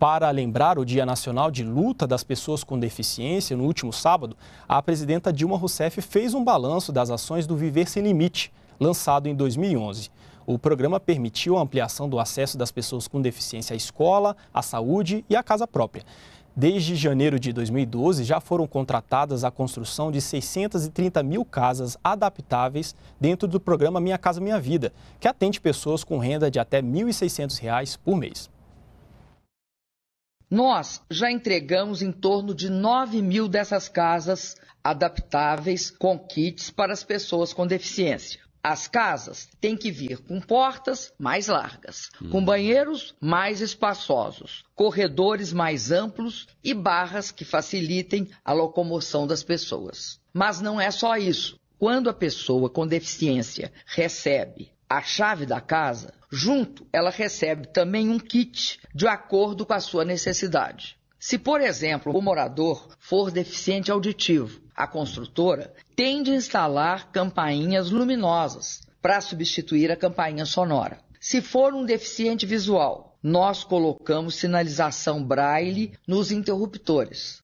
Para lembrar o Dia Nacional de Luta das Pessoas com Deficiência, no último sábado, a presidenta Dilma Rousseff fez um balanço das ações do Viver Sem Limite, lançado em 2011. O programa permitiu a ampliação do acesso das pessoas com deficiência à escola, à saúde e à casa própria. Desde janeiro de 2012, já foram contratadas a construção de 630 mil casas adaptáveis dentro do programa Minha Casa Minha Vida, que atende pessoas com renda de até R$ 1.600 por mês. Nós já entregamos em torno de 9 mil dessas casas adaptáveis com kits para as pessoas com deficiência. As casas têm que vir com portas mais largas, hum. com uhum. banheiros mais espaçosos, corredores mais amplos e barras que facilitem a locomoção das pessoas. Mas não é só isso. Quando a pessoa com deficiência recebe a chave da casa, junto ela recebe também um kit de acordo com a sua necessidade. Se, por exemplo, o morador for deficiente auditivo, a construtora tem de instalar campainhas luminosas para substituir a campainha sonora. Se for um deficiente visual, nós colocamos sinalização braille nos interruptores.